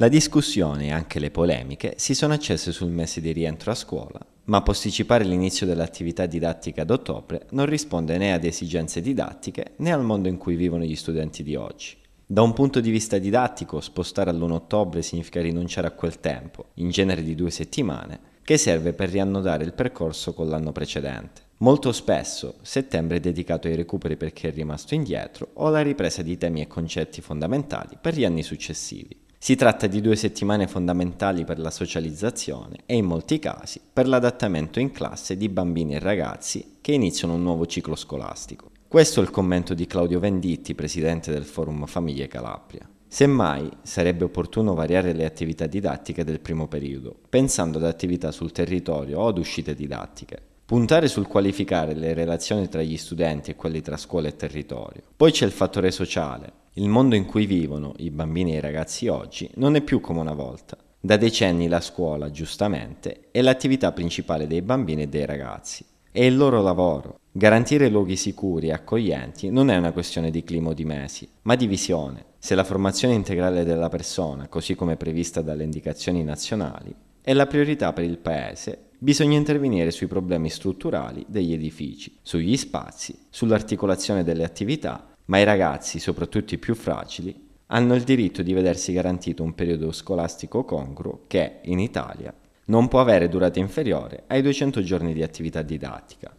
La discussione e anche le polemiche si sono accese sul mese di rientro a scuola, ma posticipare l'inizio dell'attività didattica ad ottobre non risponde né ad esigenze didattiche né al mondo in cui vivono gli studenti di oggi. Da un punto di vista didattico, spostare all'1 ottobre significa rinunciare a quel tempo, in genere di due settimane, che serve per riannodare il percorso con l'anno precedente. Molto spesso settembre è dedicato ai recuperi per chi è rimasto indietro o alla ripresa di temi e concetti fondamentali per gli anni successivi. Si tratta di due settimane fondamentali per la socializzazione e in molti casi per l'adattamento in classe di bambini e ragazzi che iniziano un nuovo ciclo scolastico. Questo è il commento di Claudio Venditti, presidente del Forum Famiglie Calabria. Semmai sarebbe opportuno variare le attività didattiche del primo periodo, pensando ad attività sul territorio o ad uscite didattiche, Puntare sul qualificare le relazioni tra gli studenti e quelli tra scuola e territorio. Poi c'è il fattore sociale. Il mondo in cui vivono i bambini e i ragazzi oggi non è più come una volta. Da decenni la scuola, giustamente, è l'attività principale dei bambini e dei ragazzi. È il loro lavoro. Garantire luoghi sicuri e accoglienti non è una questione di clima o di mesi, ma di visione. Se la formazione integrale della persona, così come prevista dalle indicazioni nazionali, è la priorità per il Paese, bisogna intervenire sui problemi strutturali degli edifici, sugli spazi, sull'articolazione delle attività, ma i ragazzi, soprattutto i più fragili, hanno il diritto di vedersi garantito un periodo scolastico congruo che, in Italia, non può avere durata inferiore ai 200 giorni di attività didattica,